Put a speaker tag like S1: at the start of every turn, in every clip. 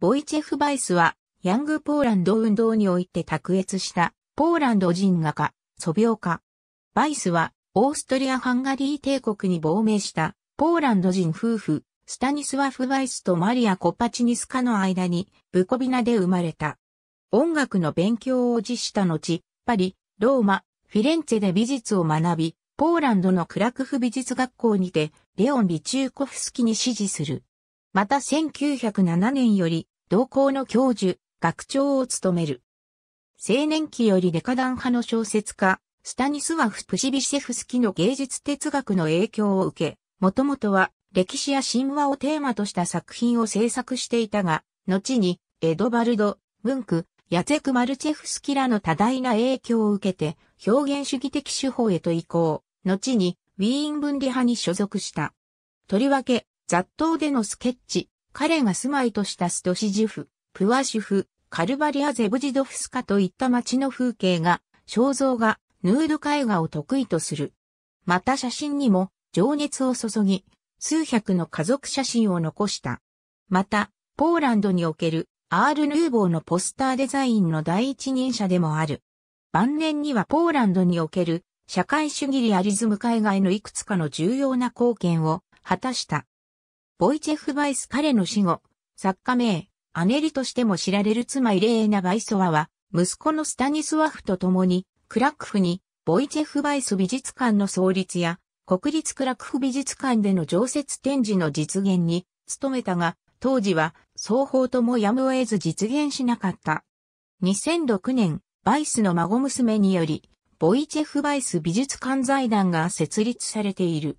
S1: ボイチェフ・バイスは、ヤングポーランド運動において卓越したポーランド人画家、素描家。バイスは、オーストリア・ハンガリー帝国に亡命したポーランド人夫婦、スタニスワフ・バイスとマリア・コパチニスカの間に、ブコビナで生まれた。音楽の勉強を実施した後、パリ、ローマ、フィレンツェで美術を学び、ポーランドのクラクフ美術学校にて、レオン・ビチューコフスキに師事する。また1907年より、同校の教授、学長を務める。青年期よりデカダン派の小説家、スタニスワフ・プシビシェフスキの芸術哲学の影響を受け、もともとは歴史や神話をテーマとした作品を制作していたが、後にエドバルド、ムンク、ヤツェク・マルチェフスキらの多大な影響を受けて表現主義的手法へと移行、後にウィーン分離派に所属した。とりわけ、雑踏でのスケッチ、彼が住まいとしたストシジュフ、プワシュフ、カルバリア・ゼブジドフスカといった街の風景が、肖像画、ヌード絵画を得意とする。また写真にも情熱を注ぎ、数百の家族写真を残した。また、ポーランドにおけるアール・ヌーボーのポスターデザインの第一人者でもある。晩年にはポーランドにおける社会主義リアリズム海外のいくつかの重要な貢献を果たした。ボイチェフ・バイス彼の死後、作家名、アネリとしても知られる妻イレーナ・バイソワは、息子のスタニスワフと共に、クラックフに、ボイチェフ・バイス美術館の創立や、国立クラックフ美術館での常設展示の実現に、努めたが、当時は、双方ともやむを得ず実現しなかった。2006年、バイスの孫娘により、ボイチェフ・バイス美術館財団が設立されている。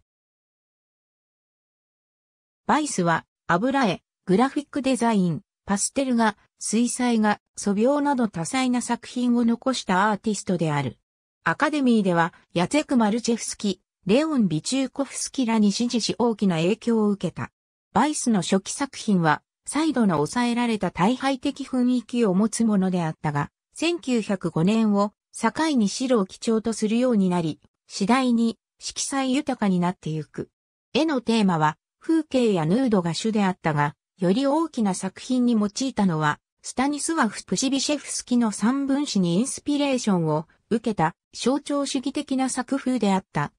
S1: バイスは油絵、グラフィックデザイン、パステル画、水彩画、素描など多彩な作品を残したアーティストである。アカデミーでは、ヤツェク・マルチェフスキ、レオン・ビチューコフスキらに支持し大きな影響を受けた。バイスの初期作品は、再度の抑えられた大敗的雰囲気を持つものであったが、1905年を境に白を基調とするようになり、次第に色彩豊かになってゆく。絵のテーマは風景やヌードが主であったが、より大きな作品に用いたのは、スタニスワフ・プシビシェフスキの三分子にインスピレーションを受けた象徴主義的な作風であった。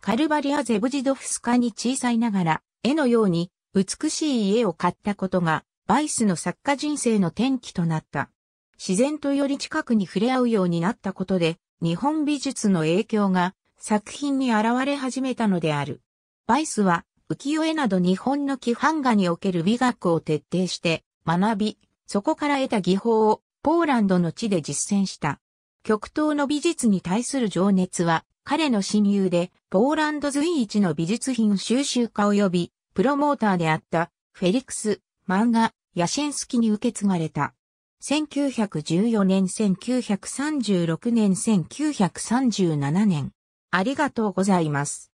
S1: カルバリア・ゼブジドフスカに小さいながら、絵のように美しい家を買ったことが、バイスの作家人生の転機となった。自然とより近くに触れ合うようになったことで、日本美術の影響が作品に現れ始めたのである。バイスは浮世絵など日本の規範画における美学を徹底して学び、そこから得た技法をポーランドの地で実践した。極東の美術に対する情熱は彼の親友でポーランド随一の美術品収集家及びプロモーターであったフェリクス、漫画、ヤシェンスキに受け継がれた。1914年、1936年、1937年。ありがとうございます。